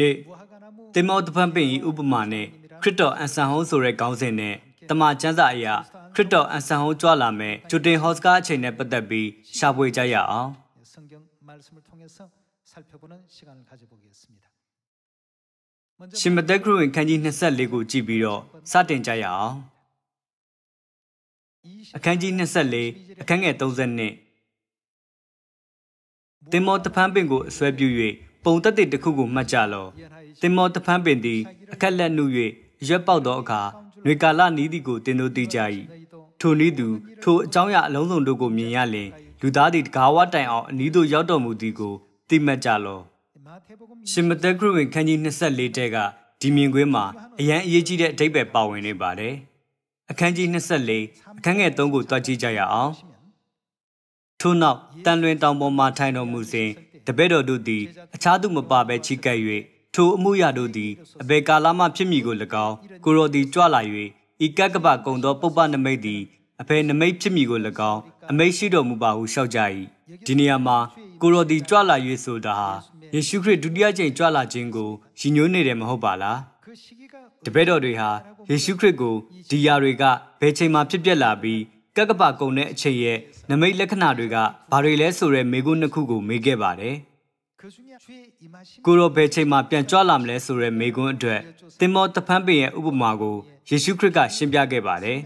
နေ့တင်မောတဖန်ပင်ဤဥပမာနဲ့ခရစ်တော်အန်ဆန်ဟုံးဆိုတဲ့ခေါင်းစဉ်နဲ့တမန်ကျမ်းစာအရာခရစ်တော်အန်ဆန်ဟုံးကြွလာမဲ့ဂျူတင်ဟော့စကားအချိန်နဲ့ပတ်သက်ပြီးရှာဖွေကြရအောင်ရှင်မသက်ခရစ်ဝင်ခန်းကြီး24ကို ကြည့်ပြီးတော့စတင်ကြရအောင်အခန်းကြီး24အခန်းငယ်30တင်မောတဖန်ပင်ကိုအစွဲပြု၍ပုံသက်တစ်ခုကိုမှတ်ကြလော။တင်မောတဖန်းပင်သည်အခက်လက်နှု၍ရွက်ပေါက်သောအခါနှွေကာလနီးသည်ကိုတင်တို့သိကြ၏။ထိုနည်းသူထိုအကြောင်းအရာအလုံးစုံတို့ကိုမြင်ရလျှင်လူသားသည်တကားဝတိုင်အောင်အနီးသို့ရောက်တော်မူသည်ကိုသိမှတ်ကြလော။ရှင်မသက်ခရစ်ဝင်ခန်းကြီး24ထဲကဒီမြင်ကွင်းမှာ အရန်အရေးကြီးတဲ့အဓိပ္ပာယ်ပါဝင်နေပါတယ်။အခန်းကြီး24အခန်းငယ်3ကိုတွားကြည့်ကြရအောင်။ထို့နောက်တန်လွင်တောင်ပေါ်မှထိုင်တော်မူစဉ်တပည့်တော်တို့သည်အခြားသူမပါဘဲချီကပ်၍ထိုအမှုရာတို့သည်အဘယ်ကာလမှဖြစ်မည်ကို၎င်းကိုရောသည်ကြွလာ၍ဤကက်ကပကုံသောပုပ္ပနမိတ်သည်အဘယ်နမိတ်ဖြစ်မည်ကို၎င်းအမိတ်ရှိတော်မူပါဟုရှောက်ကြ၏ဒီနေရာမှာကိုရောသည်ကြွလာ၍ဆိုတာဟာယေရှုခရစ်ဒုတိယကြိမ်ကြွလာခြင်းကိုရည်ညွှန်းနေတယ်မဟုတ်ပါလားတပည့်တော်တွေဟာယေရှုခရစ်ကိုဒီရာတွေကဘယ်ချိန်မှဖြစ်ပျက်လာပြီးကက်ကပကုံတဲ့အချိန်ရဲ့နမိတ်လက္ခဏာတွေကဘာတွေလဲဆိုတဲ့မေခွန်းနှစ်ခုကိုမေးခဲ့ပါတယ်။ကိုရောဘယ်ချိန်မှပြန်ကြွလာမလဲဆိုတဲ့မေခွန်းအတွက်သင်္ဘောတဖန်းပင်ရဲ့ဥပမာကိုယေရှုခရစ်ကရှင်းပြခဲ့ပါတယ်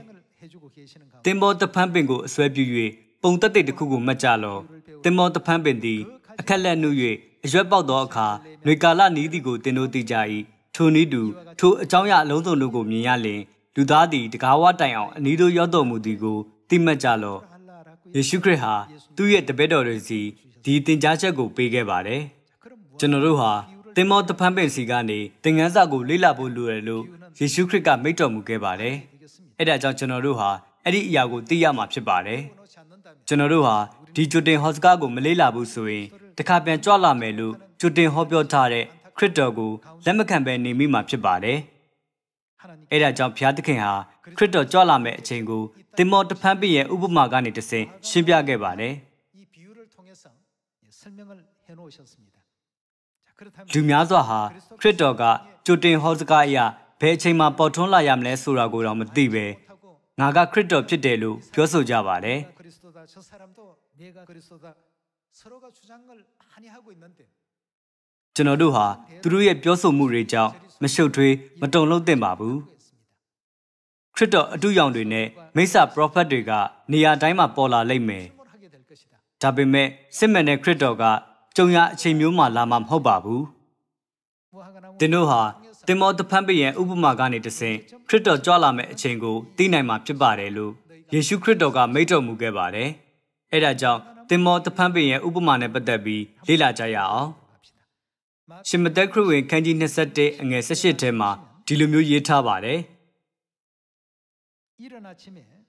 ။သင်္ဘောတဖန်းပင်ကိုအစွဲပြု၍ပုံသက်သေတစ်ခုကိုမှတ်ကြလော့။သင်္ဘောတဖန်းပင်သည်အခက်လက်နှုတ်၍အရွက်ပေါက်သောအခါຫນွေကာလနီးသည်ကိုသင်တို့သိကြ၏။ထိုနည်းတူထိုအကြောင်းအရာအလုံးစုံတို့ကိုမြင်ရလျှင်လူသားသည်တကားဝတိုင်အောင်အနီးသို့ရောက်တော်မူသည်ကိုသိမှတ်ကြလော့ယေရှုခရစ်ဟာသူ့ရဲ့တပည့်တော်တွေစီဒီသင်ကြားချက်ကိုပေးခဲ့ပါတယ်ကျွန်တော်တို့ဟာသင်္ဘောတဖန်ပင်စီကနေသင်ခန်းစာကိုလေ့လာဖို့လိုတယ်လို့ယေရှုခရစ်ကမိန့်တော်မူခဲ့ပါတယ်အဲ့ဒါကြောင့်ကျွန်တော်တို့ဟာအဲ့ဒီအရာကိုသိရမှာဖြစ်ပါတယ်ကျွန်တော်တို့ဟာဒီဂျူတင်ဟော့စကားကိုမလေ့လာဘူးဆိုရင်တခါပြန်ကြွလာမယ်လို့ဂျူတင်ဟောပြောထားတဲ့ခရစ်တော်ကိုလက်မခံဘဲနေမိမှာဖြစ်ပါတယ်အဲ့ဒါကြောင့်ဘုရားသခင်ဟာခရစ်တော်ကြွလာမယ့်အချိန်ကိုတင်မော်တဖန်ပြည့်ရဲ့ဥပမာကနေတဆင်ရှင်းပြခဲ့ပါတယ်လူများစွာဟာခရစ်တော်ကကြိုတင်ဟောစကားအရာဘယ်အချိန်မှာပေါ်ထွန်းလာရမလဲဆိုတာကိုတော့မသိပဲငါကခရစ်တော်ဖြစ်တယ်လို့ပြောဆိုကြပါတယ်ကျွန်တော်တို့ဟာသူတို့ရဲ့ပြောဆိုမှုတွေကြောင့်မရှုပ်ထွေးမတုန်လှုပ်သင့်ပါဘူးခရစ်တော်အတူရောင်တွေနဲ့မိစ္ဆာပရောဖက်တွေကနေရာတိုင်းမှာပေါ်လာလိမ့်မယ်။ဒါပေမဲ့စစ်မှန်တဲ့ခရစ်တော်ကကြုံရအချိန်မျိုးမှလာမှာမဟုတ်ပါဘူး။သင်တို့ဟာတင်မောသဖန်ပရံဥပမာကနေတဆင့်ခရစ်တော်ကြွလာမယ့်အချိန်ကိုသိနိုင်မှာဖြစ်ပါတယ်လို့ယေရှုခရစ်တော်ကမိန့်တော်မူခဲ့ပါတယ်။အဲဒါကြောင့်တင်မောသဖန်ပရံဥပမာနဲ့ပတ်သက်ပြီးလေ့လာကြရအောင်။ရှင်မသက်ခရစ်ဝင်ခန်းကြီး21အငယ်18ထဲမှာဒီလိုမျိုးရေးထားပါတယ်။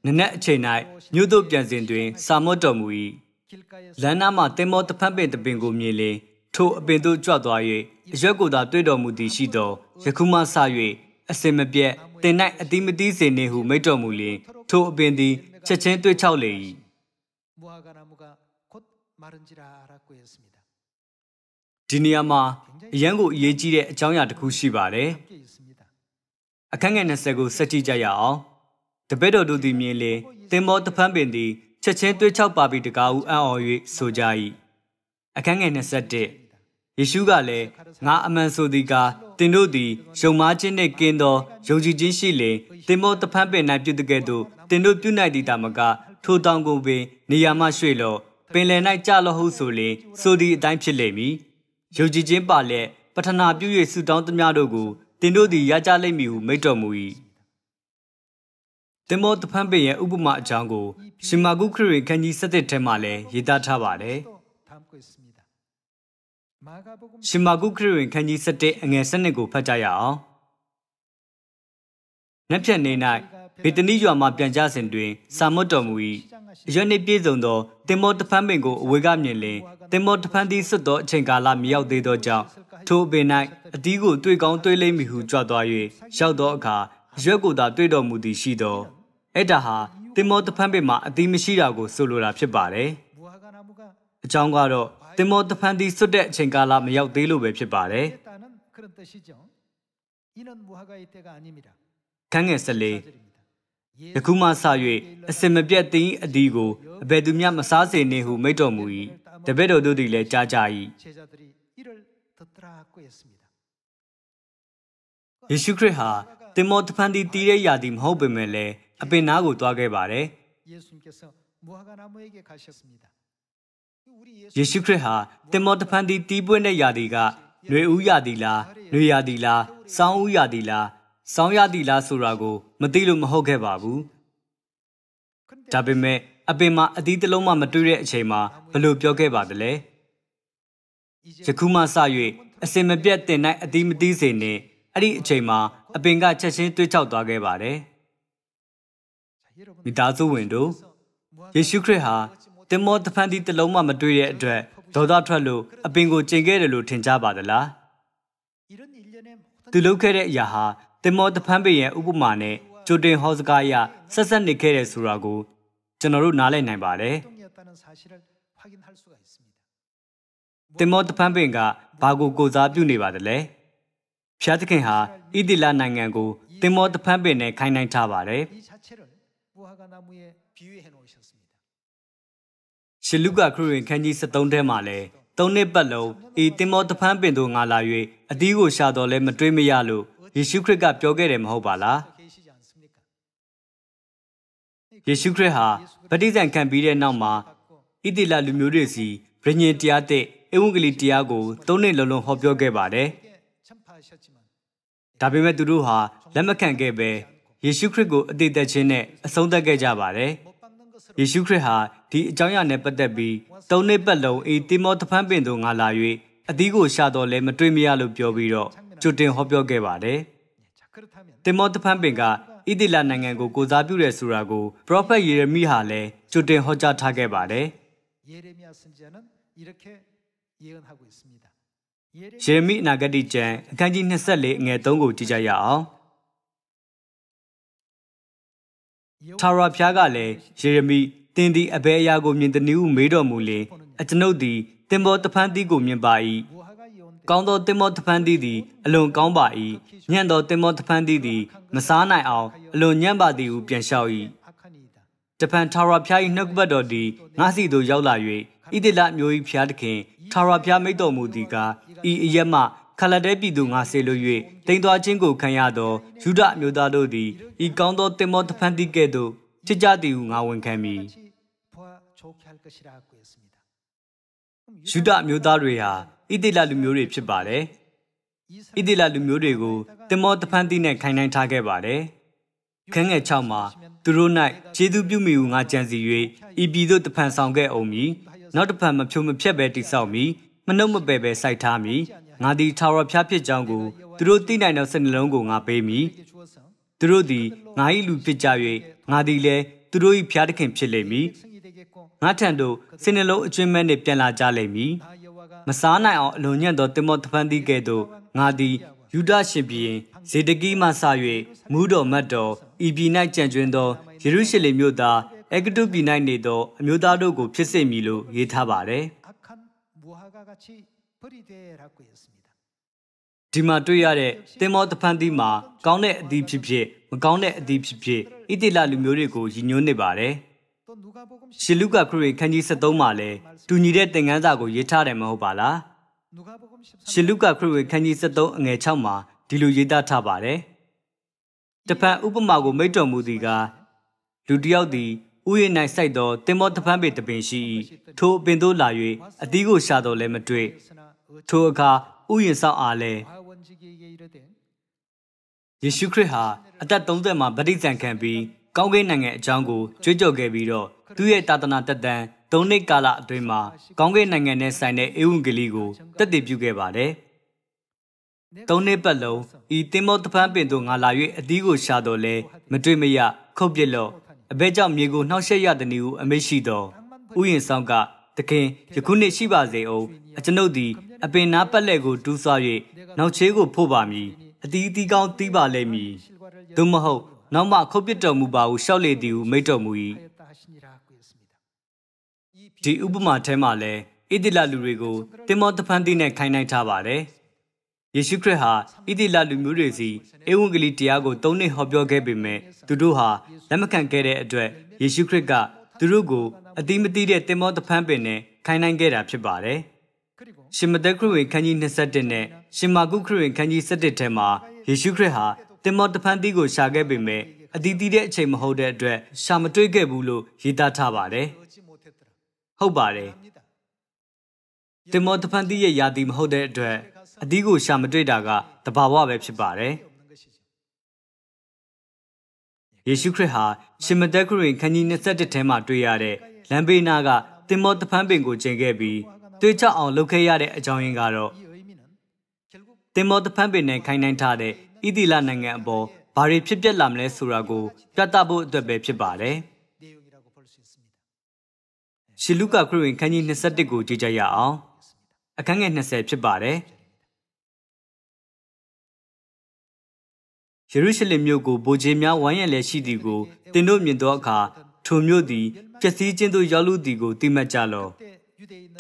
နနက်အချိန်၌မြို့သို့ပြန်စဉ်တွင် စာမတ်တော်မူ၏လမ်းနားမှတင်မောတဖက်ပင်တပင်ကိုမြင်လင်ထိုအပင်သို့ကြွသွား၍အရွက်ကိုသာတွေ့တော်မူသည်ရှိသောယခုမှစ၍အစင်မပြတ်တင်၌အတိမတိစေနေဟုမိတ်တော်မူလျင်ထိုအပင်သည်ချက်ချင်းတွေ့ချောက်လေ၏ဒီနေရာမှာအရန်ကိုအရေးကြီးတဲ့အကြောင်းအရာတစ်ခုရှိပါတယ်အခန်းငယ်20ကိုစัจကြည့်ကြရအောင်တပည့်တော်တို့သည်မြင်လျင်သင်္ဘောတဖန်ပင်သည်ချက်ချင်းတွေးချောက်ပါပြီးတကားဦးအံ့ဩ၍ဆိုကြ၏အခန်းငယ်27ယေရှုကလည်းငါအမှန်ဆိုသည်ကားတင်တို့သည်ယုံမားခြင်းနှင့်ကင်းသောယုံကြည်ခြင်းရှိလျင်သင်္ဘောတဖန်ပင်၌ပြုတကဲ့သို့တင်တို့ပြုနိုင်သည်တမကထိုတောင်ကုန်ပင်နေရာမှရွှေ့လော့ပင်လယ်၌ကြလော့ဟုဆိုလျင်ဆိုသည့်အတိုင်းဖြစ်လိမ့်မည်ယုံကြည်ခြင်းပါလျက်ပထနာပြု၍ဆုတောင်းသမျှတို့ကိုတင်တို့သည်ရကြလိမ့်မည်ဟုမိန့်တော်မူ၏တင်မောတဖန်ပေရဲ့ဥပမာအကြောင်းကို ရှင်မာကုခရစ်ဝင်ခန်းကြီး7ထဲမှာလည်းရေးသားထားပါတယ်။ရှင်မာကုခရစ်ဝင်ခန်းကြီး7အငယ်7ကိုဖတ်ကြရအောင်။နက်ဖြတ်နေ၌ဗေတနိရွာမှပြန်ကြစဉ်တွင်စာမတ်တော်မူ၏အရွယ်နှင့်ပြည့်စုံသောတင်မောတဖန်ပင်ကိုအဝေကမြင်လျင်တင်မောတဖန်သည်ဆွတ်သောအချိန်ကာလမရောက်သေးသောကြောင့်ထိုအပင်၌အတီးကိုတွေ့ကောင်းတွေ့လိမ့်မည်ဟုကြွသွား၍ရောက်သောအခါရွက်ကိုယ်သာတွေ့တော်မူသည်ရှိသောအဲ့ဒါဟာတင်မောတဖန်ပေမှာအသီးမရှိတာကိုဆိုလိုတာဖြစ်ပါတယ်။အကြောင်းကတော့တင်မောတဖန်သည်စွတ်တဲ့အချိန်ကာလမရောက်သေးလို့ပဲဖြစ်ပါတယ်။ခန်းငယ်၁၄ယခုမှစ၍အစင်မပြတ်သင်အဒီကိုအဘယ်သူမျှမစားစေနှင့်ဟုမိန့်တော်မူ၏။တပည့်တော်တို့သည်လည်းကြားကြ၏။ယေရှုခရစ်ဟာတင်မောတဖန်သည်တည်တဲ့ယာသည်မဟုတ်ပေမဲ့လည်းအပင်နာကိုသွားခဲ့ပါတယ်ယေရှုခရစ်ဟာတင်မောတဖန်တီတီးပွင့်တဲ့ယာတီကနှွေဦးယာတီလားနှွေယာတီလားစောင်းဦးယာတီလားစောင်းယာတီလားဆိုတာကိုမသိလို့မဟုတ်ခဲ့ပါဘူးဒါပေမဲ့အပင်မှာအသီးတစ်လုံးမှမတွေ့တဲ့အချိန်မှာဘလို့ပြောခဲ့ပါသလဲယခုမှစ၍အစင်မပြတ်တင်၌အသီးမသီးစေနဲ့အဲ့ဒီအချိန်မှာ အပင်ကချက်ချင်းတွေးချောက်သွားခဲ့ပါတယ်။မိသားစုဝင်တို့ယေရှုခရစ်ဟာတင်မောသဖန်တီတစ်လုံးမှမတွေ့တဲ့အတွက်ဒေါသထွက်လို့အပင်ကိုကျင်ခဲ့တယ်လို့ထင်ကြပါသလားသူလုပ်ခဲ့တဲ့အရာဟာတင်မောသဖန်ပေရဲ့ဥပမာနဲ့ဂျိုတင်ဟောစကားအရဆက်ဆက်နေခဲ့တယ်ဆိုတာကို ကျွန်တော်တို့နားလည်နိုင်ပါတယ်တင်မောသဖန်ပင်ကဘာကိုကိုစားပြုနေပါသလဲဖျားသခင်ဟာဣတိလနိုင်ငံကိုတင်မောသဖန်ပင်နဲ့ခိုင်းနိုင်ထားပါတယ်ရှလုကခရုဝင်ခန်းကြီး73ထဲမှာလဲသုံးနှစ်ပတ်လုံးဤတင်မောတဖန်းပင်တို့ငါလာ၍အသီးကိုရှာတော်လဲမတွေးမရလို့ယေရှုခရစ်ကပြောခဲ့တယ်မဟုတ်ပါလားယေရှုခရစ်ဟာဗတ္တိဇံခံပြီးတဲ့နောက်မှာဣတိလလူမျိုးတွေစီဗြဟ္ညင်တရားတဲ့ဧဝံဂေလိတရားကိုသုံးနှစ်လုံးလုံးဟောပြောခဲ့ပါတယ်ဒါပေမဲ့သူတို့ဟာလက်မခံခဲ့ပဲယေရှုခရစ်ကိုအသေးသက်ခြင်းနဲ့အဆုံးသတ်ခဲ့ကြပါတယ်။ယေရှုခရစ်ဟာဒီအကြောင်းအရာနဲ့ပတ်သက်ပြီးသုံးနှစ်ပတ်လုံးဤတိမောသဖန်ပင်သို့ငါလာ၍အသီးကိုရှာတော်လဲမတွေ့မရလို့ပြောပြီးတော့ကြွတင်ဟောပြောခဲ့ပါတယ်။တိမောသဖန်ပင်ကဣတိလနိုင်ငံကိုကိုစားပြုတယ်ဆိုတာကိုပရောဖက်ယေရမိဟာလည်းကြွတင်ဟောကြားထားခဲ့ပါတယ်။ယေရမိယဆန်ဂျာနန်이렇게예언하고있습니다ယေရမိအနာဂတိကျမ်းအခန်းကြီး24အငယ်3ကိုကြည့်ကြရအောင်။။ထာဝရဘုရားကလည်းယေရမိသင်သည်အဘယ်အရာကိုမြင်သည်နည်းဟုမေးတော်မူလျှင်အကျွန်ုပ်သည်တင်ပေါ်တဖန်သီးကိုမြင်ပါ၏။ကောင်းသောတင်မောတဖန်သီးသည်အလွန်ကောင်းပါ၏။ညံ့သောတင်မောတဖန်သီးသည်မစားနိုင်အောင်အလွန်ညံ့ပါသည်ဟုပြန်လျှောက်၏။တဖန်ထာဝရဘုရား၏နှုတ်ကပတ်တော်သည်ငါစီသို့ရောက်လာ၍ဣတိလမျိုး၏ဘုရားသခင်ထာဝရဘုရားမိတ်တော်မူသည်ကားဤအယက်မှခလတဲပြည်သူငါစေလို၍တိမ်သွာခြင်းကိုခံရသောယူဒအမျိုးသားတို့သည်ဤကောင်းသောတင်မောတဖန်တိကဲ့သို့ဖြစ်ကြသည်ဟုငါဝန်ခံမိယူဒအမျိုးသားတွေဟာဣတိလလူမျိုးတွေဖြစ်ပါတယ်ဣတိလလူမျိုးတွေကိုတင်မောတဖန်တိနဲ့ခိုင်နှိုင်းထားခဲ့ပါတယ်ခန်းငယ်6မှာသူတို့၌ခြေသူပြုမိဟုငါကြံစီ၍ဤပြည်သို့တဖန်ဆောင်ခဲ့အောင်မည်နောက်တဖန်မဖြိုမဖြက်ပဲတိဆောက်မည်မနှုတ်မပယ်ပဲစိုက်ထားမည်ငါသည်ထာဝရဘုရားဖြစ်ကြောင်းကိုသူတို့သိနိုင်သောစိတ်နှလုံးကိုငါပေးမည်သူတို့သည်ငါ၏လူဖြစ်ကြ၍ငါသည်လည်းသူတို့၏ဘုရားသခင်ဖြစ်လိမ့်မည်ငါထံသို့စိတ်နှလုံးအကျွမ်းမဲ့နှင့်ပြန်လာကြလိမ့်မည်မစားနိုင်အောင်အလွန်ညံ့သောတင်မောသဖန်သည်ကဲ့သို့ငါသည်ယူဒရှင်ပြည်ဇေဒကီမှစ၍မူးတော်မတ်တော်ဤပြည်၌ကြံ့ကျွင်းသောယေရုရှလင်မြို့သားအဂတုပြည်၌နေသောအမျိုးသားတို့ကိုဖြစ်စေမည်လို့ရေးထားပါသည်ဒီမှာတွေ့ရတဲ့တင်မောတဖန်သီးမှာကောင်းတဲ့အသီးဖြစ်ဖြစ်မကောင်းတဲ့အသီးဖြစ်ဖြစ်ဣတိလလူမျိုးတွေကိုရည်ညွှန်းနေပါတယ်။ရှင်လုကာခရစ်ခန်းကြီး73မှာလည်းတူညီတဲ့သင်ခန်းစာကိုရေးထားတယ်မဟုတ်ပါလား။ရှင်လုကာခရစ်ခန်းကြီး73အငယ်6မှာဒီလိုရေးသားထားပါတယ်။တဖန်ဥပမာကိုမိတ်တော်မူသည်ကလူတစ်ယောက်သည်ဥယျာဉ်၌စိုက်သောတင်မောတဖန်ပေတပင်ရှိ ထိုအပင်သို့လာ၍အသီးကိုရှာတော်လည်းမတွေ့ထိုအခါဥယျာဉ်ဆောင်အားလည်းယေရှုခရစ်ဟာအသက်30မှာဗတိဇံခံပြီးကောင်းကင်နိုင်ငံအကြောင်းကိုကြွေးကြော်ခဲ့ပြီးတော့သူ့ရဲ့တာသနာတက်တန်၃နှစ်ကာလအတွင်းမှာ ကောင်းကင်နိုင်ငံနဲ့ဆိုင်တဲ့ဧဝံဂေလိကိုတည်တည်ပြုခဲ့ပါတယ်။၃နှစ်ပတ်လုံးဤတင်မောတဖန်ပင်တို့ငါလာ၍အသီးကိုရှာတော်လဲမတွေ့မရခုတ်ပြစ်လော့အဘဲကြောင့်မြေကိုနှောက်ယှက်ရသည်နည်းဟုအမိရှိတော်ဥယျာဉ်ဆောင်ကသခင်ယခုနှစ်ရှိပါစေအောင်အကျွန်ုပ်သည်အပင်နာပက်လက်ကိုတူးဆ၍နောက်ချေးကိုဖို့ပါမည်အတီးတီးကောင်းတီးပါလိမ့်မည်သို့မဟုတ် နောက်မှခုတ်ပစ်တော်မူပါဟုရှောက်လေသည်ဟုမိတ်တော်မူ၏ဒီဥပမာထဲမှာလဲဣတိလလူတွေကိုတင်မောသဖန်တိနဲ့ခိုင်းနိုင်ထားပါတယ်ယေရှုခရစ်ဟာဣတိလလူမျိုးတွေစီဧဝံဂေလိတရားကိုသုံးနှစ်ဟောပြောခဲ့ပေမဲ့သူတို့ဟာလက်မခံခဲ့တဲ့အတွက်ယေရှုခရစ်ကသူတို့ကိုအတိမတိတဲ့တင်မောသဖန်ပင်နဲ့ခိုင်းနိုင်ခဲ့တာဖြစ်ပါတယ်ရှင်မသက်ခရစ်ဝင်ခန်းကြီး27နဲ့ရှင်မာကုခရစ်ဝင်ခန်းကြီး17ထဲမှာယေရှုခရစ်ဟာတင်မောတဖန်တီးကို ရှာခဲ့ပေမဲ့အတီးတီးတဲ့အချိန်မဟုတ်တဲ့အတွက်ရှာမတွေ့ခဲ့ဘူးလို့ရေးသားထားပါတယ်။ဟုတ်ပါတယ်။တင်မောတဖန်တီးရဲ့ယာတီမဟုတ်တဲ့အတွက်အတီးကို ရှာမတွေ့တာကတဘာဝပဲဖြစ်ပါတယ်။ယေရှုခရစ်ဟာရှင်မသက်ခရစ်ဝင်ခန်းကြီး27ထဲမှာတွေ့ရတဲ့လမ်းဘေးနာကတင်မောတဖန်ပင်ကိုကျင်ခဲ့ပြီးတွေးချအောင်လုပ်ခဲ့ရတဲ့အကြောင်းရင်းကတော့တင်မောတဖန်ပင်နဲ့ခိုင်းနှိုင်းထားတဲ့ဣသီလနိုင်ငံအပေါ်ဘာတွေဖြစ်ပျက်လာမလဲဆိုတာကိုပြသဖို့အတွက်ပဲဖြစ်ပါတယ်။ရှီလုကာခရစ်ဝင်ခန်းကြီး21ကို ကြည့်ကြရအောင်။အခန်းငယ်20ဖြစ်ပါတယ်။ယေရုရှလင်မြို့ကိုဗိုလ်ခြေများဝိုင်းရံလျက်ရှိသည်ကိုသင်တို့မြင်သောအခါထိုမြို့သည်ပျက်စီးခြင်းသို့ရောက်လူသည်ကိုသိမှတ်ကြလော့။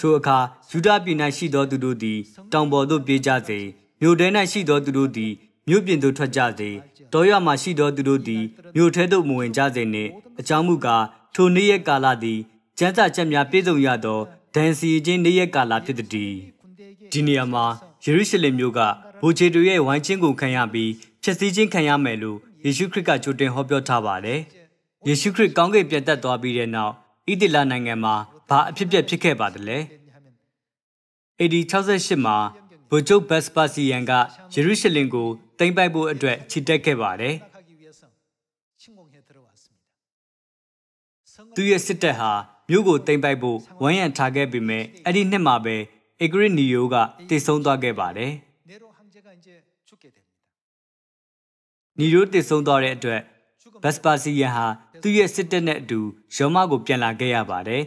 ထိုအခါယူဒပြည်၌ရှိသောသူတို့သည်တောင်ပေါ်သို့ပြေးကြစေမြို့ထဲ၌ရှိသောသူတို့သည်မြို့ပြင်သို့ထွက်ကြစေတောရွာမှရှိသောသူတို့သည်မြို့ထဲသို့မဝင်ကြစေနှင့်အကြောင်းမူကားထိုနေ့ရက်ကာလသည် ကျမ်းစာချက်များပြည့်စုံရသောဒန်စီချင်းနေ့ရက်ကာလဖြစ်သည်ဒီနေရာမှာယေရုရှလင်မြို့ကဘိုချေတူရဲ့ဝိုင်းချင်းကိုခံရပြီးဖြည့်ဆည်းခြင်းခံရမယ်လို့ယေရှုခရစ်ကကြိုတင်ဟောပြောထားပါတယ်ယေရှုခရစ်ကောင်းကင်ပြတ်တက်သွားပြီးတဲ့နောက်ဣတိလနိုင်ငံမှာဘာအဖြစ်ပြက်ဖြစ်ခဲ့ပါသလဲ။ AD 68မှာဗိုလ်ချုပ်ဘတ်စပါစီယန်ကယေရုရှလင်ကိုသိမ်းပိုက်ဖို့အတွက်ခြေတက်ခဲ့ပါတယ်။သူရဲ့စစ်တပ်ဟာမြို့ကိုသိမ်းပိုက်ဖို့ဝန်းရံထားခဲ့ပေမဲ့အဲ့ဒီနှစ်မှာပဲအဂရစ်နီယိုကတည်ဆုံသွားခဲ့ပါတယ်။နီယိုတည်ဆုံသွားတဲ့အတွက်ဘတ်စပါစီယန်ဟာသူ့ရဲ့စစ်တပ်နဲ့အတူရောမကိုပြန်လာခဲ့ရပါတယ်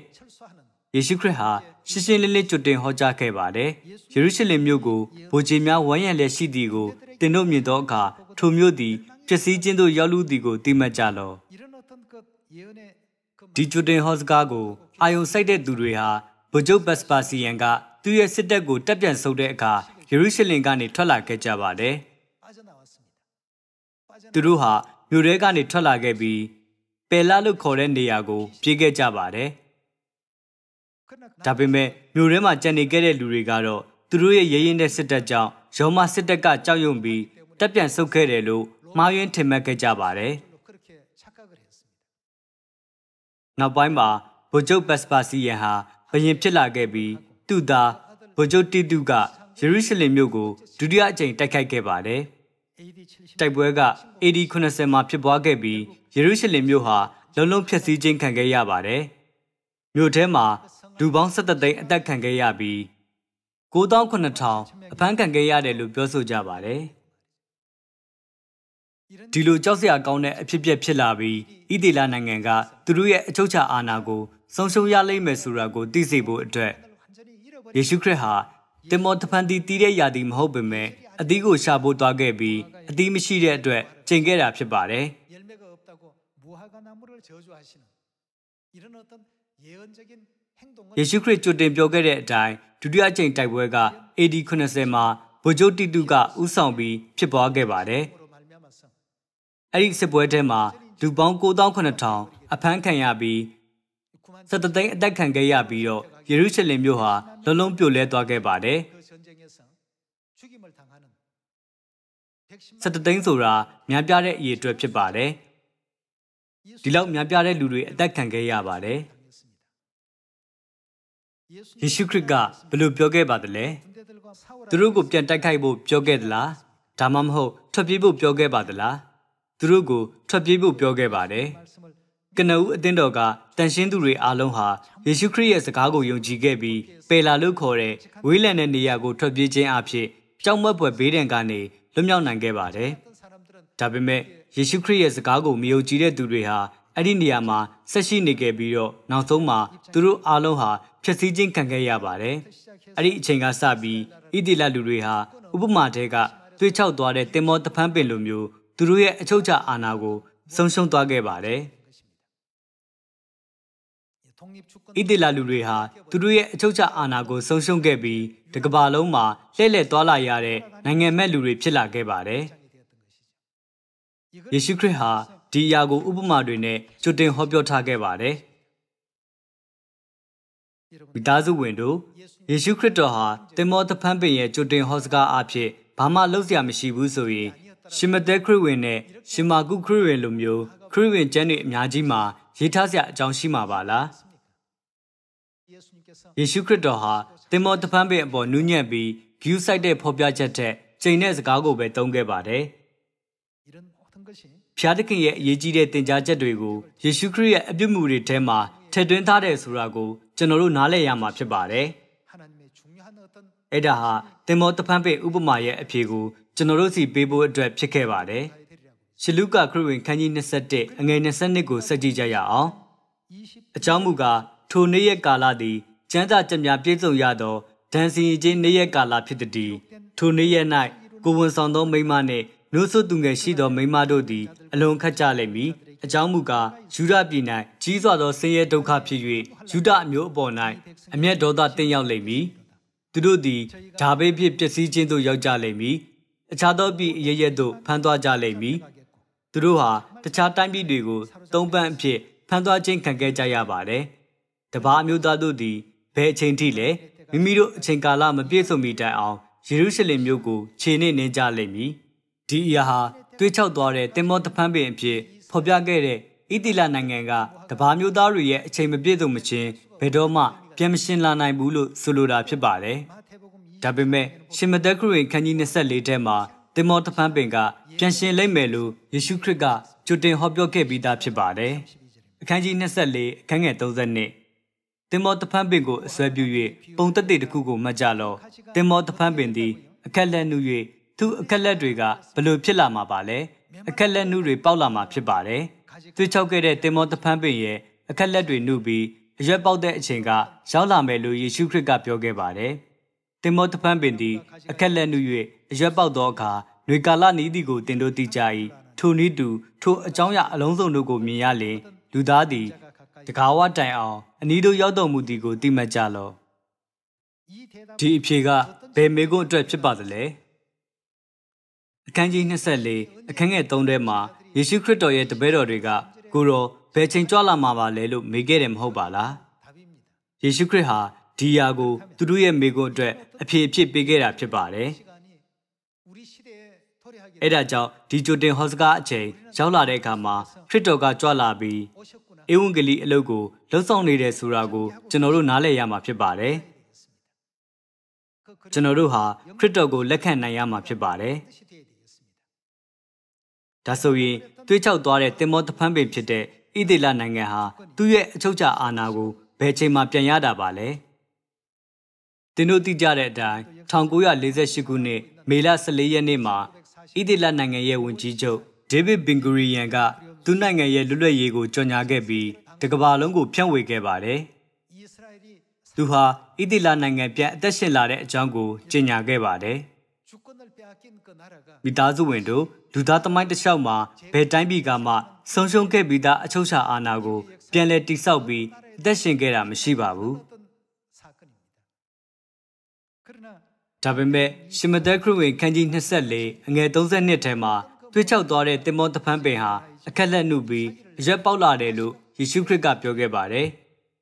ယေရှုခရစ်ဟာရှင်းရှင်းလင်းလင်းကြွတင်ဟောကြားခဲ့ပါတယ်။ယေရုရှလင်မြို့ကိုဗိုလ်ခြေများဝန်းရံလျက်ရှိသည်ကိုတင်တို့မြင်သောအခါထိုမြို့သည်ပျက်စီးခြင်းသို့ရောက်လူသည်ကိုသိမှတ်ကြလော့။ဒီကြွတင်ဟောစကားကိုအာယုံစိုက်တဲ့သူတွေဟာဗိုလ်ချုပ်ဘတ်စပါစီယန်က သူ့ရဲ့စစ်တပ်ကိုတပ်ပြန်ဆုပ်တဲ့အခါယေရုရှလင်ကနေထွက်လာခဲ့ကြပါတယ်။သူတို့ဟာမြို့ထဲကနေထွက်လာခဲ့ပြီးပယ်လာလို့ခေါ်တဲ့နေရာကိုပြေးခဲ့ကြပါတယ်။။ဒါပေမဲ့မြို့ထဲမှာကြံနေခဲ့တဲ့လူတွေကတော့သူတို့ရဲ့ရရင်တဲ့စစ်တပ်ကြောင့်ရောမစစ်တပ်ကကြောက်ရွံ့ပြီးတပ်ပြန်ဆုတ်ခဲ့တယ်လို့မှားယွင်းထင်မှတ်ခဲ့ကြပါတယ်။နောက်ပိုင်းမှာဗိုလ်ချုပ်ပက်စပါစီယန်ဟာဘရင်ဖြစ်လာခဲ့ပြီးသူ့သားဗိုလ်ချုပ်တီတုကယေရုရှလင်မြို့ကိုဒုတိယအကြိမ်တိုက်ခိုက်ခဲ့ပါတယ်။တိုက်ပွဲက AD 90မှာဖြစ်ပွားခဲ့ပြီးယေရုရှလင်မြို့ဟာ လုံးလုံးဖျက်ဆီးခြင်းခံခဲ့ရပါတယ်။မြို့ထဲမှာလူပေါင်း17သိန်းအသက်ခံခဲ့ရပြီး9,000အဖမ်းခံခဲ့ရတယ်လို့ပြောဆိုကြပါတယ်။ဒီလိုကြောက်စရာကောင်းတဲ့အဖြစ်အပျက်ဖြစ်လာပြီးဣသေလနိုင်ငံကသူတို့ရဲ့အချုပ်အခြာအာဏာကို ဆုံးရှုံးရလိမ့်မယ်ဆိုတာကိုသိစေဖို့အတွက်ယေရှုခရစ်ဟာတင်မောသဖန်တီတီးတဲ့ယာတီမဟုတ်ပေမဲ့အသီးကိုရှာဖို့သွားခဲ့ပြီးအသီးမရှိတဲ့အတွက်ကျင့်ခဲ့တာဖြစ်ပါတယ်။ယေရှုခရစ်ကြွတင်ပြောခဲ့တဲ့အတိုင်းဒုတိယအကြိမ်တိုက်ပွဲက AD 90မှာဗိုလ်ချုပ်တိတုကဥဆောင်ပြီးဖြစ်ပွားခဲ့ပါတယ်။အဲဒီစစ်ပွဲထဲမှာလူပေါင်း9,800အဖမ်းခံရပြီး73သိန်းအသက်ခံခဲ့ရပြီးတော့ယေရုရှလင်မြို့ဟာလုံးလုံးပြိုလဲသွားခဲ့ပါတယ်။73သိန်းဆိုတာများပြားတဲ့အရေးအတွက်ဖြစ်ပါတယ်။ဒီလောက်များပြားတဲ့လူတွေအသက်ခံခဲ့ရပါတယ်။ယေရှုခရစ်ကဘယ်လိုပြောခဲ့ပါသလဲသူတို့ကိုပြန်တိုက်ခိုက်ဖို့ပြောခဲ့သလားဒါမှမဟုတ်ထွက်ပြေးဖို့ပြောခဲ့ပါသလားသူတို့ကိုထွက်ပြေးဖို့ပြောခဲ့ပါတယ်ကနဦးအသင်းတော်ကတန်ရှင်းသူတွေအားလုံးဟာယေရှုခရစ်ရဲ့စကားကိုယုံကြည်ခဲ့ပြီးပယ်လာလို့ခေါ်တဲ့ဝေးလံတဲ့နေရာကိုထွက်ပြေးခြင်းအဖြစ်ကြောက်မက်ဖွယ်ဘေးဒဏ်ကနေလွတ်မြောက်နိုင်ခဲ့ပါတယ်ဒါပေမဲ့ယေရှုခရစ်ရဲ့စကားကိုမယုံကြည်တဲ့သူတွေဟာအဲ့ဒီနေရာမှာဆက်ရှိနေခဲ့ပြီးတော့နောက်ဆုံးမှာသူတို့အားလုံးဟာဖြည့်ဆည်းခြင်းခံခဲ့ရပါတယ်။အဲ့ဒီအချိန်ကစပြီးဣတိလလူတွေဟာဥပမာတဲကသွေးချောက်သွားတဲ့တင်မောတဖန်းပင်လိုမျိုးသူတို့ရဲ့အချုပ်ချအာဏာကို ဆုံးရှုံးသွားခဲ့ပါတယ်။ဣတိလလူတွေဟာသူတို့ရဲ့အချုပ်ချအာဏာကိုဆုံးရှုံးခဲ့ပြီးတကဘာလုံးမှာလှည့်လည်သွားလာရတဲ့နိုင်ငံမဲ့လူတွေဖြစ်လာခဲ့ပါတယ်။ယေရှုခရစ်ဟာဒီအရာကိုဥပမာတွေနဲ့ကျွတ်တင် ဟောပြောထားခဲ့ပါတယ်။မိသားစုဝင်တို့ယေရှုခရစ်တော်ဟာတင်မောသဖန်ပင်ရဲ့ကျွတ်တင်ဟောစကားအဖြစ်ဘာမှလုပ်စရာမရှိဘူးဆိုရင်ရှင်မသက်ခရစ်ဝင်နဲ့ရှင်မာကုခရစ်ဝင်လိုမျိုးခရစ်ဝင်ကျမ်းတွေအများကြီးမှာရေးထားစရာအကြောင်းရှိမှာပါလားယေရှုခရစ်တော်ဟာတင်မောသဖန်ပင်အပေါ်နူးညံ့ပြီးဂယူးဆိုင်တဲ့ဖော်ပြချက်ထက်ချိန်တဲ့စကားကိုပဲသုံးခဲ့ပါတယ်။ဖျားသခင်ရဲ့အရေးကြီးတဲ့သင်ကြားချက်တွေကိုယေရှုခရစ်ရဲ့အပြုအမူတွေထဲမှာထည့်သွင်းထားတယ်ဆိုတာကိုကျွန်တော်တို့နားလည်ရမှာဖြစ်ပါတယ်။အဲ့ဒါဟာသင်္ဘောတဖန်ပေဥပမာရဲ့အဖြေကိုကျွန်တော်တို့စီပေးဖို့အတွက်ဖြစ်ခဲ့ပါတယ်။ရှလုကာခရစ်ဝင်ခန်းကြီး27အငယ်22ကိုစကြည့်ကြရအောင်။အကြောင်းမူကားထိုနေ့ရက်ကာလသည်ကျမ်းစာကြံများပြည့်စုံရသောဒန်စီရင်ခြင်းနေ့ရက်ကာလဖြစ်သည်။ထိုနေ့ရက်၌ကိုဝန်ဆောင်သောမိမနှင့်မျိုးစွသူငယ်ရှိသောမိမတို့သည် အလွန်ခက်ကြလိမ့်မည်အကြောင်းမူကားယူဒပြည်၌ကြီးစွာသောဆင်းရဲဒုက္ခဖြစ်၍ယူဒအမျိုးအပေါ်၌အမျက်ဒေါသတင်ရောက်လိမ့်မည်သူတို့သည်ဓာဘေးဖြင့်ပျက်စီးခြင်းသို့ရောက်ကြလိမ့်မည်အခြားသောပြည်အရရသို့ဖမ်းသွားကြလိမ့်မည်သူတို့ဟာတခြားတိုင်းပြည်တွေကိုသုံးပန်းအဖြစ်ဖမ်းသွားခြင်းခံခဲ့ကြရပါတယ်တပါအမျိုးသားတို့သည်ဘယ်အချိန်ထိလဲမိမိတို့အချိန်ကာလမပြည့်စုံမီတိုင်အောင်ယေရုရှလင်မြို့ကိုခြေနှင့်နှင်းကြလိမ့်မည်။ဒီအရာဟာတွေးချောက်သွားတဲ့တင်မောတဖန်းပင်အဖြစ်ဖော်ပြခဲ့တဲ့ဣတိလနိုင်ငံကတဘာမျိုးသားတွေရဲ့အချိန်မပြည့်စုံမချင်းဘယ်တော့မှပြန်မရှင်းလာနိုင်ဘူးလို့ဆိုလိုတာဖြစ်ပါတယ်။ဒါပေမဲ့ရှင်မသက်ခရစ်ခန်းကြီး24ထဲမှာတင်မောတဖန်းပင်ကပြန်ရှင်လိမ့်မယ်လို့ယေရှုခရစ်ကကြိုတင်ဟောပြောခဲ့ပြီးသားဖြစ်ပါတယ်။အခန်းကြီး24အခန်းငယ်30နှစ်တင်မောတဖန်းပင်ကိုအစွဲပြု၍ပုံသက်သေတစ်ခုကိုမှတ်ကြလော့တင်မောတဖန်းပင်သည်အခက်လက်နူ၍သူ့အခက်လက်တွေကဘလို့ဖြစ်လာမှာပါလဲအခက်လက်နှုတွေပေါက်လာမှာဖြစ်ပါတယ်သွေးချောက်ခဲ့တဲ့တင်မောတဖန်းပင်ရဲ့အခက်လက်တွေနှုပြီးအရွက်ပေါက်တဲ့အချိန်ကရောက်လာမယ်လို့ယေရှုခရစ်ကပြောခဲ့ပါတယ်တင်မောတဖန်းပင်သည်အခက်လက်နှု၍အရွက်ပေါက်သောအခါနှွေကာလနီးသည်ကိုတင်တို့သိကြ၏ထိုနည်းတူ ထိုအကြောင်းအရာအလုံးစုံတို့ကိုမြင်ရလျှင်လူသားသည်တကာဝတိုင်အောင် အနီးတို့ရောက်တော်မူသည်ကိုသိမှတ်ကြလော့ဒီအဖြေကဘယ်မေကွန်းအတွက်ဖြစ်ပါသလဲအခန်းကြီး24အခန်းငယ်3ထဲမှာယေရှုခရစ်တော်ရဲ့တပည့်တော်တွေက ကိုရောဘယ်ချိန်ကြွလာမှာပါလဲလို့မေးခဲ့တယ်မဟုတ်ပါလားယေရှုခရစ်ဟာဒီယာကို သူတို့ရဲ့မိကိုအတွက်အဖြစ်အဖြစ်ပေးခဲ့တာဖြစ်ပါတယ်အဲ့ဒါကြောင့်ဒီဂျိုတင်ဟော့စကားအချိန်ရောက်လာတဲ့အခါမှာခရစ်တော်ကကြွလာပြီးဧဝံဂေလိအလုပ်ကိုလှုပ်ဆောင်နေတယ်ဆိုတာကိုကျွန်တော်တို့နားလည်ရမှာဖြစ်ပါတယ်ကျွန်တော်တို့ဟာခရစ်တော်ကိုလက်ခံနိုင်ရမှာဖြစ်ပါတယ်ဒါဆိုရင်တွေးချောက်သွားတဲ့တင်မောတဖန်းပင်ဖြစ်တဲ့ဣတိလနိုင်ငံဟာသူ့ရဲ့အချုပ်အခြာအာဏာကိုဘယ်ချိန်မှပြန်ရတာပါလဲတင်တို့သိကြတဲ့အတိုင်း1948ခုနှစ်မေလ14ရက်နေ့မှာဣတိလနိုင်ငံရဲ့ဝန်ကြီးချုပ်ဒေးဗစ်ဘင်ဂူရီယန်ကသူ့နိုင်ငံရဲ့လွတ်လပ်ရေးကိုကြော်ညာခဲ့ပြီးတကဘာလုံးကိုဖြန့်ဝေခဲ့ပါတယ်သူဟာဣတိလနိုင်ငံပြန်အသက်ရှင်လာတဲ့အကြောင်းကိုကြေညာခဲ့ပါတယ်မိသားစုဝင်တို့လူသားသမိုင်းတစ်လျှောက်မှာဘယ်တိုင်းပြည်ကမှ ဆုံးရှုံးခဲ့ပြီးသားအချုပ်အခြာအာဏာကို ပြန်လည်တိဆောက်ပြီးအသက်ရှင်ခဲ့တာမရှိပါဘူးဒါပေမဲ့ရှမသက်ခရစ်ဝင်ခန်းကြီး24အငယ်32ထဲမှာတွေ့ချောက်သွားတဲ့တင်မောသဖန်ပင်ဟာအခက်လက်နှုတ်ပြီးအရက်ပေါက်လာတယ်လို့ယေရှုခရစ်ကပြောခဲ့ပါတယ်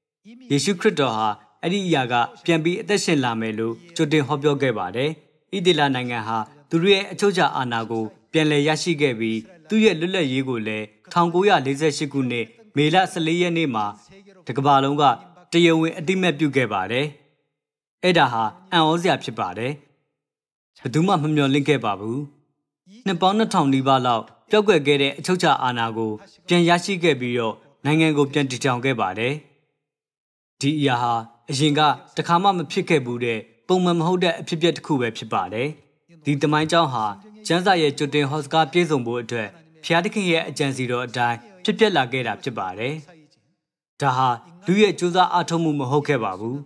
။ယေရှုခရစ်တော်ဟာအဲ့ဒီအရာကပြန်ပြီးအသက်ရှင်လာမယ်လို့ကြိုတင်ဟောပြောခဲ့ပါတယ်။အီဒီလာနိုင်ငံဟာသူတို့ရဲ့အချုပ်အခြာအာဏာကို ပြန်လည်ရရှိခဲ့ပြီးသူ့ရဲ့လွတ်လပ်ရေးကိုလည်း1948ခုနှစ်မေလ14ရက်နေ့မှာတကဘာလုံးကတရားဝင်အတိမတ်ပြုခဲ့ပါတယ်။အဲ့ဒါဟာအံ့ဩစရာဖြစ်ပါတယ်။ဘယ်သူမှမမျှော်လင့်ခဲ့ပါဘူး။နှစ်ပေါင်း2000နီးပါးလောက်ပျောက်ကွယ်ခဲ့တဲ့အချုပ်အခြာအာဏာကိုပြန်ရရှိခဲ့ပြီးတော့နိုင်ငံကိုပြန်တည်ထောင်ခဲ့ပါတယ်။ဒီအရာဟာအရင်ကတခါမှမဖြစ်ခဲ့ဘူးတဲ့ပုံမှန်မဟုတ်တဲ့အဖြစ်အပျက်တစ်ခုပဲဖြစ်ပါတယ်။ဒီသမိုင်းကြောင်းဟာကျန်းစာရဲ့ကျွတ်တင်ဟော့စကားပြည့်စုံဖို့အတွက်ဖျားသခင်ရဲ့အကြံစီတော်အတိုင်းဖြစ်ပျက်လာခဲ့တာဖြစ်ပါတယ်။ဒါဟာလူရဲ့ကြိုးစားအားထုတ်မှုမဟုတ်ခဲ့ပါဘူး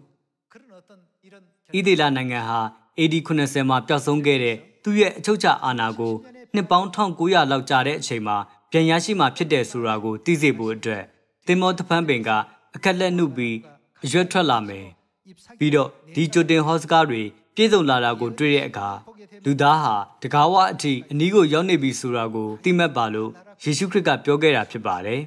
။ဣသေလနိုင်ငံဟာ AD 90မှာပျောက်ဆုံးခဲ့တဲ့သူ့ရဲ့အချုပ်ချအာဏာကိုနှစ်ပေါင်း1900လောက်ကြာတဲ့အချိန်မှာပြန်ရရှိမှဖြစ်တယ်ဆိုတာကိုသိစေဖို့အတွက်တင်မောသဖန်ပင်ကအခက်လက်နှုတ်ပြီးအရွက်ထွက်လာမယ်ပြီးတော့ဒီကြိုတင်ဟောစကားတွေပြည့်စုံလာတာကို တွေ့တဲ့အခါလူသားဟာတကားဝအထိအနီးကိုရောက်နေပြီဆိုတာကိုသိမှတ်ပါလို့ယေရှုခရစ်ကပြောခဲ့တာဖြစ်ပါတယ်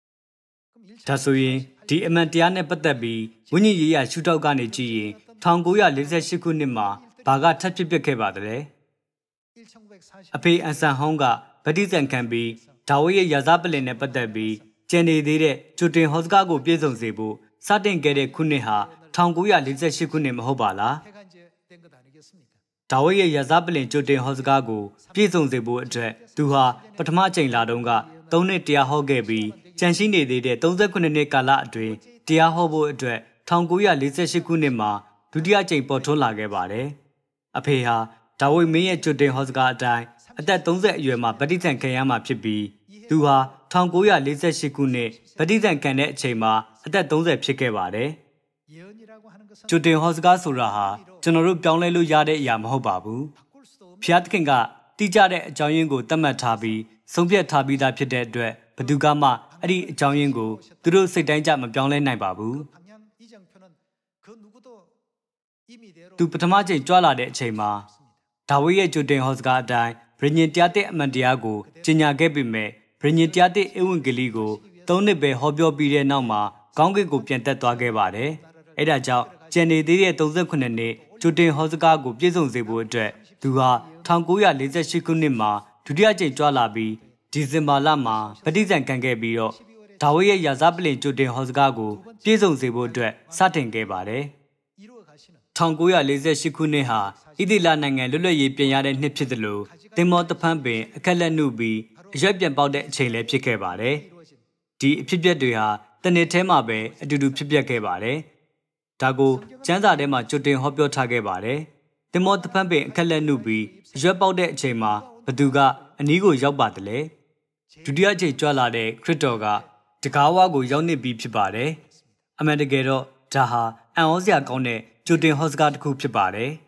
။ဒါဆိုရင်ဒီအမှန်တရားနဲ့ပတ်သက်ပြီးဝိညာဉ်ရေးရရှုထောက်ကနေကြည့်ရင်1948ခုနှစ်မှာဘာကထပ်ဖြစ်ဖြစ်ခဲ့ပါသလဲ။အဖေအန်ဆန်ဟောင်းကဗတိဇံခံပြီးဒါဝိရဲ့ရာဇပလင်နဲ့ပတ်သက်ပြီးကျန်နေသေးတဲ့ဂျူတင်ဟော့စကားကိုပြည့်စုံစေဖို့စတင်ခဲ့တဲ့ခုနှစ်ဟာ1948ခုနှစ်မဟုတ်ပါလားဒါဝိရဲ့ရဇပလင်ကျွတ်တင်ဟောစကားကိုပြည့်စုံစေဖို့အတွက်သူဟာပထမအကြိမ်လာတုန်းက၃နှစ်တရားဟောခဲ့ပြီးကြန့်ရှိနေသေးတဲ့38နှစ်ကာလအတွင်းတရားဟောဖို့အတွက်1948ခုနှစ်မှာဒုတိယကြိမ်ပေါ်ထွန်းလာခဲ့ပါတယ်။အဖေဟာဒါဝိမင်းရဲ့ကျွတ်တင်ဟောစကားအတိုင်းအသက်30အရွယ်မှာဗတိသင်ခံရမှာဖြစ်ပြီးသူဟာ1948ခုနှစ်ဗတိဇန်ခံတဲ့အချိန်မှာအသက်30ဖြစ်ခဲ့ပါတယ်။ဂျူတင်ဟော့စကားဆိုတာဟာကျွန်တော်တို့ပြောင်းလဲလို့ရတဲ့အရာမဟုတ်ပါဘူး။ဖျားသခင်ကတိကျတဲ့အကြောင်းရင်းကိုသတ်မှတ်ထားပြီးဆုံးဖြတ်ထားပြီးသားဖြစ်တဲ့အတွက်ဘသူကမှအဲ့ဒီအကြောင်းရင်းကိုသူတို့စိတ်တိုင်းကြမပြောင်းလဲနိုင်ပါဘူး။သူပထမချိန်ကြွလာတဲ့အချိန်မှာဒါဝိရဲ့ဂျူတင်ဟော့စကားအတိုင်းဗြိညင်တရားတဲ့အမှန်တရားကိုကြီးညာခဲ့ပေမဲ့ဗြိညင်တရားတိဧဝံဂေလိကိုသုံးနှစ်ပဲဟောပြောပြီးတဲ့နောက်မှာကောင်းကင်ကို ပြန်တက်သွားခဲ့ပါတယ်။အဲဒါကြောင့်ကျန်နေသေးတဲ့38နှစ်ဂျူတင်ဟောစကားကိုပြည့်စုံစေဖို့အတွက်သူဟာ1948ခုနှစ်မှာဒုတိယကြိမ်ကြွလာပြီးဒီဇင်ဘာလမှာပဋိဇံခံခဲ့ပြီးတော့ဒါဝိရဲ့ရာဇပလင်ဂျူတင်ဟောစကားကိုပြည့်စုံစေဖို့အတွက်စတင်ခဲ့ပါတယ်။1948ခုနှစ်ဟာဣတိလနိုင်ငံလွတ်လပ်ရေးပြန်ရတဲ့နှစ်ဖြစ်တယ်လို့တင်မောတဖန်ပင်အခက်လက်နှုတ်ပြီးအရက်ပြန်ပေါက်တဲ့အချိန်လည်းဖြစ်ခဲ့ပါတယ်။ဒီအဖြစ်အပျက်တွေဟာတနစ်ထဲမှာပဲအတူတူဖြစ်ပျက်ခဲ့ပါတယ်။ဒါကိုစံစာထဲမှာကြွတင်ဟောပြောထားခဲ့ပါတယ်။တင်မောတဖန်ပင်အခက်လက်နှုတ်ပြီးအရက်ပေါက်တဲ့အချိန်မှာဘသူကအနီးကို ရောက်ပါတယ်လေ။ဒုတိယချိန်ကြွလာတဲ့ခရစ်တော်ကတကားဝါကိုရောက်နေပြီးဖြစ်ပါတယ်။အမှန်တကယ်တော့ဒါဟာအံ့ဩစရာကောင်းတဲ့ကြွတင်ဟောစကားတစ်ခုဖြစ်ပါတယ်။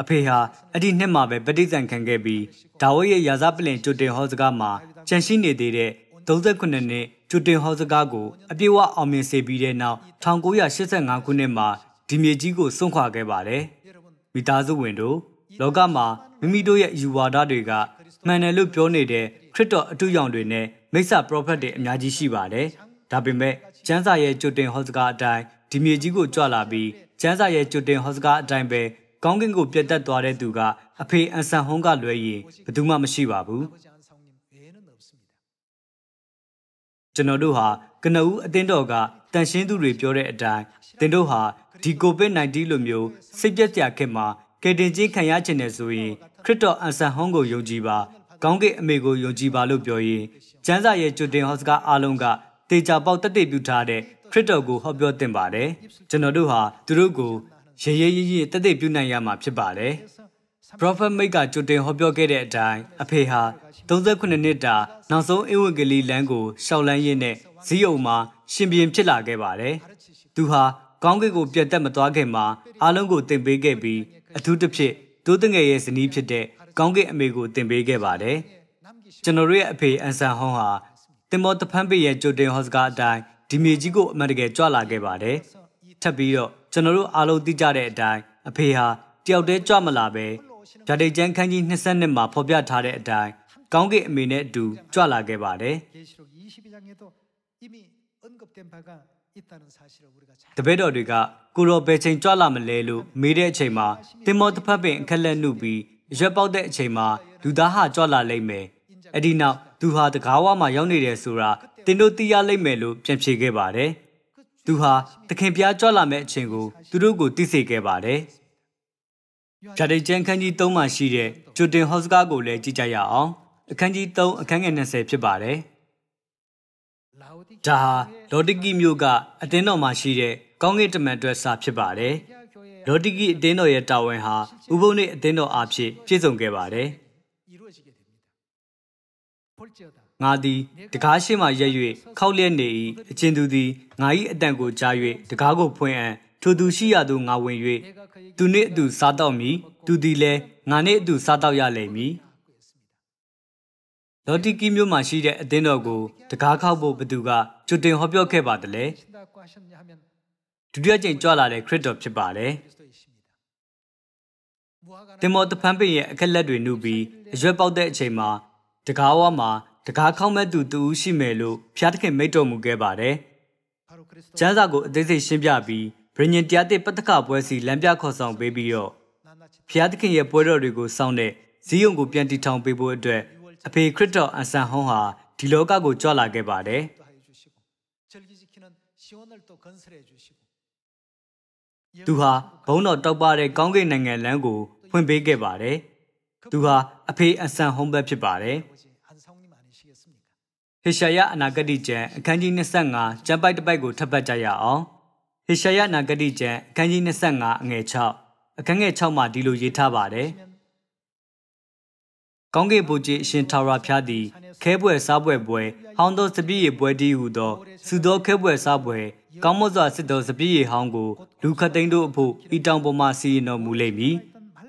အဖေဟာအဲ့ဒီနှစ်မှာပဲပဋိသင်ခံခဲ့ပြီးဒါဝိရဲ့ရာဇပလင်ကျွတင်ဟောစကားမှာကြန့်ရှိနေသေးတဲ့39နှစ်ကျွတင်ဟောစကားကိုအပြည့်အဝအောင်မြင်စေပြီးတဲ့နောက်1985ခုနှစ်မှာဒီမြေကြီးကိုစွန့်ခွာခဲ့ပါတယ်။မိသားစုဝင်တို့လောကမှာမိမိတို့ရဲ့ယူဝါဒတွေကမှန်တယ်လို့ပြောနေတဲ့ခရစ်တော်အတူရောင်တွေနဲ့မိစ္ဆာပရောဖက်တွေအများကြီးရှိပါတယ်။ဒါပေမဲ့ကျမ်းစာရဲ့ကျွတင်ဟောစကားအတိုင်းဒီမြေကြီးကိုကြွလာပြီးကျမ်းစာရဲ့ကျွတင်ဟောစကားအတိုင်းပဲကောင်းကင်ကိုပြတ်တက်သွားတဲ့သူကအဖေအန်ဆန်ဟုံးကလွဲရင်ဘယ်သူမှမရှိပါဘူးကျွန်တော်တို့ဟာကနဦးအသင်းတော်ကတန်ရှင်းသူတွေပြောတဲ့အတိုင်းတင်တို့ဟာဒီကိုဗစ် -19 လိုမျိုးစိတ်ပြက်စရာခေတ်မှာကယ်တင်ခြင်းခံရခြင်းနဲ့ဆိုရင်ခရစ်တော်အန်ဆန်ဟုံးကိုယုံကြည်ပါကောင်းကင်အမေကိုယုံကြည်ပါလို့ပြောရင်ကျမ်းစာရဲ့ကျွတ်တင်ဟောစကားအလုံးကတေချာပေါက်တက်တည်ပြုထားတဲ့ခရစ်တော်ကိုဟောပြောတင်ပါတယ်ကျွန်တော်တို့ဟာသူတို့ကိုရေရေရည်ရည်တက်တက်ပြုနိုင်ရမှာဖြစ်ပါတယ်။ Prophet Mike ကကြိုတင်ဟောပြောခဲ့တဲ့အတိုင်းအဖေဟာ38နှစ်တာနောက်ဆုံးအင်ဝင်ကလေးလမ်းကိုရှောက်လန်းရင်းနဲ့ဇီးယုံမှာရှင်ပြန်ဖြစ်လာခဲ့ပါတယ်။သူဟာကောင်းကင်ကိုပြတ်တက်မသွားခင်မှာအားလုံးကိုတင်ပေးခဲ့ပြီးအထူးသဖြင့်တိုးတငယ်ရဲ့ဇနီးဖြစ်တဲ့ကောင်းကင်အမေကိုတင်ပေးခဲ့ပါတယ်။ကျွန်တော်တို့ရဲ့အဖေအန်ဆန်ဟွန်ဟာတင်မောတဖန်းပေရဲ့ကြိုတင်ဟော့စကားအတိုင်းဒီမြေကြီးကိုအမှန်တကယ်ကြွလာခဲ့ပါတယ်။ထပ်ပြီးတော့ကျွန်တော်တို့အားလုံးသိကြတဲ့အတိုင်းအဖေဟာတယောက်တည်းကြွမလာပဲဓာတိတ်ကျန်းခန်းကြီး22မှာဖော်ပြထားတဲ့အတိုင်းကောင်းကင်အမေနဲ့အတူကြွလာခဲ့ပါတယ်တပည့်တော်တွေကကိုရောဘယ်ချိန်ကြွလာမလဲလို့မေးတဲ့အချိန်မှာတင်မောတစ်ဖက်ပင်အခက်လက်နှုတ်ပြီးရွက်ပေါက်တဲ့အချိန်မှာလူသားဟာကြွလာလိမ့်မယ်အဲ့ဒီနောက်သူဟာတကားဝမှာရောက်နေတယ်ဆိုတာတင်တို့သိရလိမ့်မယ်လို့ပြန်ဖြေခဲ့ပါတယ်။သူဟာသခင်ပြားကြွလာမယ့်အချိန်ကိုသူတို့ကိုသိစေခဲ့ပါတယ်။ဂျာဒိတ်ကျမ်းခန်းကြီး3မှာရှိတဲ့ဂျူတင်ဟော့စကားကိုလည်းကြည့်ကြရအောင်။အခန်းကြီး3အခန်းငယ်20ဖြစ်ပါတယ်။ဒါဟာလော်တိကီမြို့ကအတင်းတော်မှာရှိတဲ့ကောင်းကင်တမန်အတွက်စာဖြစ်ပါတယ်။လော်တိကီအတင်းတော်ရဲ့တာဝန်ဟာဥပုပ်နဲ့အတင်းတော်အဖြစ်ပြည့်စုံခဲ့ပါတယ်။ငါသည်တကားရှိမှရက်၍ခောက်လျက်နေ၏အချင်းသူသည်ငါ၏အတန်ကိုကြား၍တကားကိုဖွင့်အံ့ထိုသူရှိရသို့ငါဝင်၍သူနှင့်အတူစားတော့မည်သူသည်လည်းငါနှင့်အတူစားတော့ရလိမ့်မည်လော်တီကီမြို့မှာရှိတဲ့အသင်းတော်ကို တကားခောက်ဖို့ဘသူကကြွတင်ဟောပြောခဲ့ပါတလဲဒုတိယကြိမ်ကြွလာတဲ့ခရစ်တော်ဖြစ်ပါတယ်တင်မောတဖန်ပင်ရဲ့အခက်လက်တွေနှုတ်ပြီးအရွက်ပေါက်တဲ့အချိန်မှာတကားဝါမှာတကားခေါက်မဲ့သူတူဦးရှိမယ်လို့ဖျားသခင်မိတ်တော်မူခဲ့ပါတယ်။ကျမ်းစာကိုအသေးစိတ်ရှင်းပြပြီးဗြိညင်တရားသစ်ပဋ္ဌကပွဲစီ လမ်းပြခေါ်ဆောင်ပေးပြီးတော့ဖျားသခင်ရဲ့ပွဲတော်တွေကိုစောင့်တဲ့ဇီးယုံကိုပြန်တည်ထောင်ပေးဖို့အတွက်အဖေခရစ်တော်အန်ဆန်ဟောင်းဟာဒီလောကကိုကြွလာခဲ့ပါတယ်။သူဟာဘုန်းတော်တောက်ပါတဲ့ကောင်းကင်နိုင်ငံလမ်းကို ဖွင့်ပေးခဲ့ပါတယ်။သူဟာအဖေအန်ဆန်ဟောင်းဘက်ဖြစ်ပါတယ်။ဟေရှာယအနာဂတိကျမ်းအခန်းကြီး25ကျမ်းပိုက်တစ်ပိုက်ကိုထပ်ဖတ်ကြရအောင်ဟေရှာယအနာဂတိကျမ်းအခန်းကြီး25အငယ်6အခန်းငယ်6မှာဒီလိုရေးထားပါတယ်ကောင်းကင်ဘုရားအရှင်ထာဝရဘုရားသည် ခဲပွဲစားပွဲပွဲ ဟောင်းသောစပြည့်ရပွဲတည်းဟုသောစုသောခဲပွဲစားပွဲကောင်းမွစွာစစ်သောစပြည့်ရဟောင်းကိုလူခတ်သိန်းတို့အဖို့ဤတောင်ပေါ်မှစီရင်တော်မူလိမ့်မည်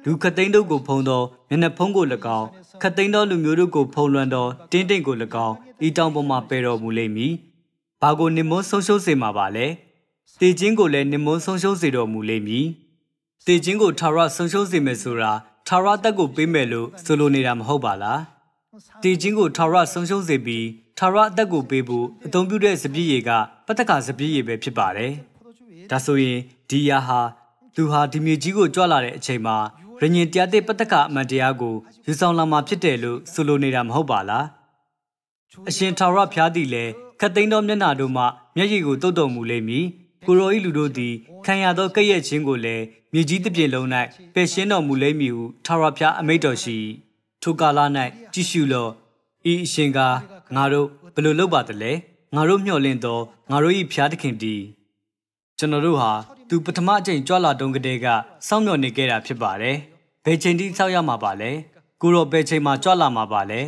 လူခတ်သိန်းတို့ကိုဖုံသော မျက်နှာဖုံးကို၎င်းခတ်သိမ်းသောလူမျိုးတို့ကိုဖုံလွှမ်းသောတင်းတိမ်ကို၎င်းဤတောင်ပေါ်မှပယ်တော်မူလိမ့်မည်။ဘာကိုနိမွန်းဆုံးရှုံးစေမှာပါလဲ။တေခြင်းကိုလည်းနိမွန်းဆုံးရှုံးစေတော်မူလိမ့်မည်။တေခြင်းကိုထာဝရဆုံးရှုံးစေမယ်ဆိုတာထာဝရတက်ကိုပေးမယ်လို့ဆိုလိုနေတာမဟုတ်ပါလား။တေခြင်းကိုထာဝရဆုံးရှုံးစေပြီးထာဝရအသက်ကိုပေးဖို့အသုံးပြုတဲ့စပည့်ရည်ကပတ္တကစပည့်ရည်ပဲဖြစ်ပါတယ်။ဒါဆိုရင်ဒီယာဟာသူဟာဒီမြေကြီးကိုကြွလာတဲ့အချိန်မှာရညင်တရားသစ်ပတ္တကအမှန်တရားကိုယူဆောင်လာမှာဖြစ်တယ်လို့ဆိုလိုနေတာမဟုတ်ပါလားအရှင်ထာဝရဘုရားသည်လည်းခတ်သိမ်းသောမျက်နာတို့မှမျက်ရည်ကိုတုတ်တုံမူလိမ့်မည် ကိုရောဤလူတို့သည်ခံရသောကဲ့ရဲ့ခြင်းကိုလည်းမြေကြီးတစ်ပြင်လုံး၌ပယ်ရှင်းတော်မူလိမ့်မည်ဟုထာဝရဘုရားအမိန့်တော်ရှိထိုကာလ၌ကြည့်ရှုလော့ဤအရှင်ကငါတို့ဘယ်လိုလုပ်ပါသလဲငါတို့မျှော်လင့်သောငါတို့၏ဘုရားသခင်တည်ကျွန်တော်တို့ဟာသူပထမအကြိမ်ကြွလာတုန်းကတည်းကစောင့်မျှော်နေခဲ့တာဖြစ်ပါတယ်ဘယ်ချိန်ထိဆောက်ရမှာပါလဲကိုရောဘယ်ချိန်မှာကြွလာမှာပါလဲ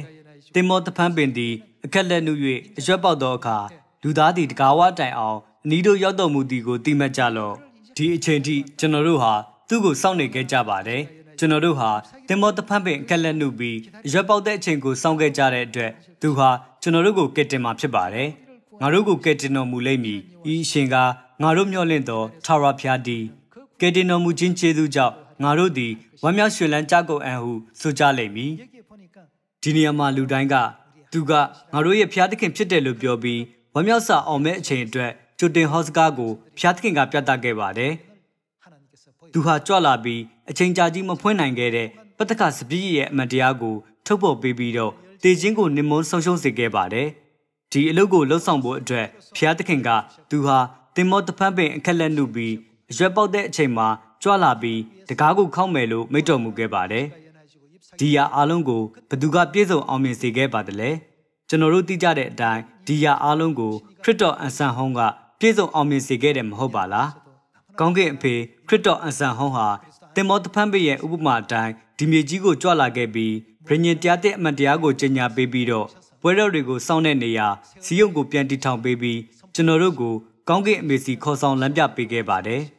တင်မောတဖန်းပင်သည်အခက်လက်နှုတ်၍အရွက်ပေါက်သောအခါလူသားသည်တကာဝတိုင်အောင်အနီးတို့ရောက်တော်မူသည်ကိုသိမှတ်ကြလော့ဒီအချိန်ထိကျွန်တော်တို့ဟာသူ့ကိုစောင့်နေခဲ့ကြပါတယ်ကျွန်တော်တို့ဟာတင်မောတဖန်းပင်အခက်လက်နှုတ်ပြီးအရွက်ပေါက်တဲ့အချိန်ကိုစောင့်ခဲ့ကြတဲ့အတွက်သူဟာကျွန်တော်တို့ကိုကစ်တင်มาဖြစ်ပါတယ်ငါတို့ကိုကယ်တင်တော်မူလိမ့်မည်ဤအရှင်ကငါတို့မျှော်လင့်သောထာဝရဘုရားသည်ကယ်တင်တော်မူခြင်းကျေးဇူးကြောင့်ငါတို့သည်ဝမ်းမြောက်ရွှင်လန်းကြကုန်အံ့ဟုဆိုကြလိမ့်မည်ဒီနေရာမှာလူတိုင်းကသူကငါတို့ရဲ့ဖျားသခင်ဖြစ်တယ်လို့ပြောပြီးဝမ်းမြောက်စာအောင်မဲ့အချိန်အတွက်ဂျိုတင်ဟော့စကားကိုဖျားသခင်ကပြသခဲ့ပါတယ်သူဟာကြွလာပြီးအချိန်ကြာကြီးမဖွင့်နိုင်ခဲ့တဲ့ပတ္တကစပည့်ရဲ့အမတ်တရားကိုထုတ်ဖော်ပေးပြီးတော့တေချင်းကိုနင်မွန်းဆုံးရှုံးစေခဲ့ပါတယ်ဒီအလုပ်ကိုလှုပ်ဆောင်ဖို့အတွက်ဖျားသခင်က သူဟာတင်မောတဖန်ပင်အခက်လက်နှုတ်ပြီးအရွက်ပေါက်တဲ့အချိန်မှာကြွလာပြီးတကားကိုခောက်မယ်လို့မိတော်မူခဲ့ပါတယ်။ဒီရာအားလုံးကိုဘသူကပြည့်စုံအောင်မြင်စေခဲ့ပါသလဲ။ကျွန်တော်တို့သိကြတဲ့အတိုင်းဒီရာအားလုံးကိုခရစ်တော်အန်ဆန်ဟောင်းကပြည့်စုံအောင်မြင်စေခဲ့တယ်မဟုတ်ပါလား။ကောင်းကင်အဖေခရစ်တော်အန်ဆန်ဟောင်းဟာတင်မောသဖန်ပေရဲ့ဥပမာအတိုင်းဒီမြေကြီးကိုကြွလာခဲ့ပြီးဗြိညင်တရားတဲ့အမှန်တရားကိုကြေညာပေးပြီးတော့ဘွဲတော်တွေကိုစောင့်တဲ့နေရာဇီးယုံကိုပြန်တည်ထောင်ပေးပြီးကျွန်တော်တို့ကိုကောင်းကင်အမေစီခေါ်ဆောင်လမ်းပြပေးခဲ့ပါတယ်။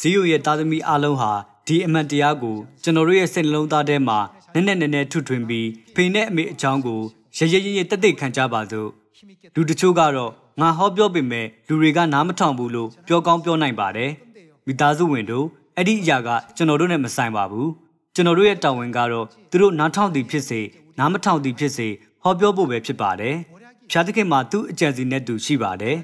ဇီယိုရဲ့သားသမီးအလုံးဟာဒီအမှန်တရားကိုကျွန်တော်တို့ရဲ့စိတ်နှလုံးသားထဲမှာနက်နက်နဲနဲထုထွင်ပြီးဖေနဲ့အမေအချောင်းကိုရရရရတက်တက်ခံကြပါစို့လူတချို့ကတော့ငါဟောပြောပေမဲ့လူတွေကနားမထောင်ဘူးလို့ပြောကောင်းပြောနိုင်ပါတယ်မိသားစုဝင်တို့အဲ့ဒီအရာကကျွန်တော်တို့နဲ့မဆိုင်ပါဘူးကျွန်တော်တို့ရဲ့တာဝန်ကတော့သူတို့နားထောင်သည်ဖြစ်စေနားမထောင်သည်ဖြစ်စေဟောပြောဖို့ပဲဖြစ်ပါတယ်ဖျားသခင်မှာသူ့အကြံစီနဲ့သူရှိပါတယ်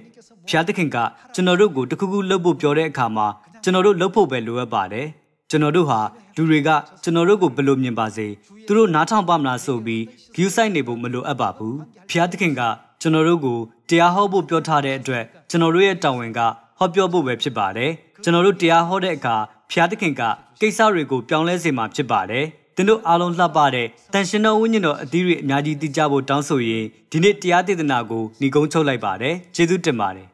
ဖျားသခင်ကကျွန်တော်တို့ကိုတခုခုလုပ်ဖို့ပြောတဲ့အခါမှာကျွန်တော်တို့လှုပ်ဖို့ပဲလိုအပ်ပါတယ်ကျွန်တော်တို့ဟာလူတွေက ကျွန်တော်တို့ကိုဘယ်လိုမြင်ပါစေသူတို့နားထောင်ပါမလားဆိုပြီး view site နေဖို့မလိုအပ်ပါဘူးဖျားသခင်ကကျွန်တော်တို့ကိုတရားဟောဖို့ပြောထားတဲ့အတွက်ကျွန်တော်တို့ရဲ့တာဝန်ကဟောပြောဖို့ပဲဖြစ်ပါတယ်ကျွန်တော်တို့တရားဟောတဲ့အခါဖျားသခင်က ကိစ္စတွေကိုပြောင်းလဲစေမှာဖြစ်ပါတယ်သင်တို့အားလုံးလှပတဲ့တန်ရှင်တော်ဝိညာဉ်တော်အသီးတွေအများကြီးသိကြဖို့တောင်းဆိုရင်ဒီနေ့တရားဒေသနာကိုညီကုန်းချုပ်လိုက်ပါတယ်ကျေးဇူးတင်ပါတယ်